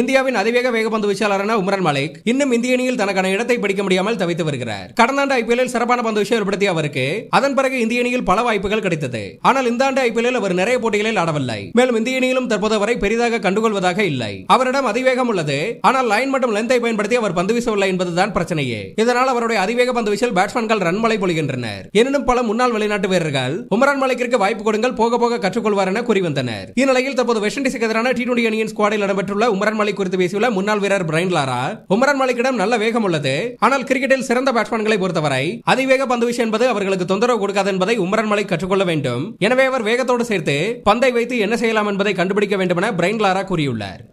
இந்தியாவின் அதிவேக வேகப்பந்து வீச்சாளரான உமரன் மலிக் இன்னும் இந்திய அணியில் தனக்கான இடத்தை பிடிக்க முடியாமல் தவித்து வருகிறார் கடந்த ஆண்டு ஐபிஎல்லில் சிறப்பான பந்து வீச்சை ஏற்படுத்திய அவருக்கு அதன் பிறகு இந்திய அணியில் பல வாய்ப்புகள் கிடைத்தது ஆனால் இந்த ஆண்டு ஐபிஎல்லில் அவர் நிறைய போட்டிகளில் ஆடவில்லை மேலும் இந்திய அணியிலும் தற்போது வரை பெரிதாக கண்டுகொள்வதாக இல்லை அவரிடம் அதிவேகம் உள்ளது ஆனால் லைன் மற்றும் லெந்தை பயன்படுத்தி அவர் பந்து வீசவில்லை என்பதுதான் பிரச்சனையே இதனால் அவருடைய அதிவேக பந்து வீச்சில் பேட்ஸ்மேன்கள் ரன் மலை பொழிகின்றனர் எனினும் பல முன்னாள் வெளிநாட்டு வீரர்கள் உமரான் மலைக்கிற்கு வாய்ப்பு கொடுங்கள் போக போக கற்றுக்கொள்வார் என கூறி வந்தனர் இந்நிலையில் தற்போது வெஸ்ட் இண்டீஸ்க்கு எதிரான டி டுவெண்டி அணியின் ஸ்குவாடில் இடம்பெற்றுள்ள உமரான் மலிக் குறித்து பேசியுள்ள முன்னாள் வீரர் பிரைன் லாரா உமரான் மலிக்கிடம் நல்ல வேகம் உள்ளது ஆனால் கிரிக்கெட்டில் சிறந்த பேட்ஸ்மேன்களை பொறுத்தவரை அதிவேக பந்து வீச்சு என்பது அவர்களுக்கு தொந்தரவு கொடுக்காது என்பதை உமரன் மலிக் கற்றுக்கொள்ள வேண்டும் எனவே அவர் வேகத்தோடு சேர்த்து பந்தை வைத்து என்ன செய்யலாம் என்பதை கண்டுபிடிக்க வேண்டும் என பிரைன் லாரா கூறியுள்ளார்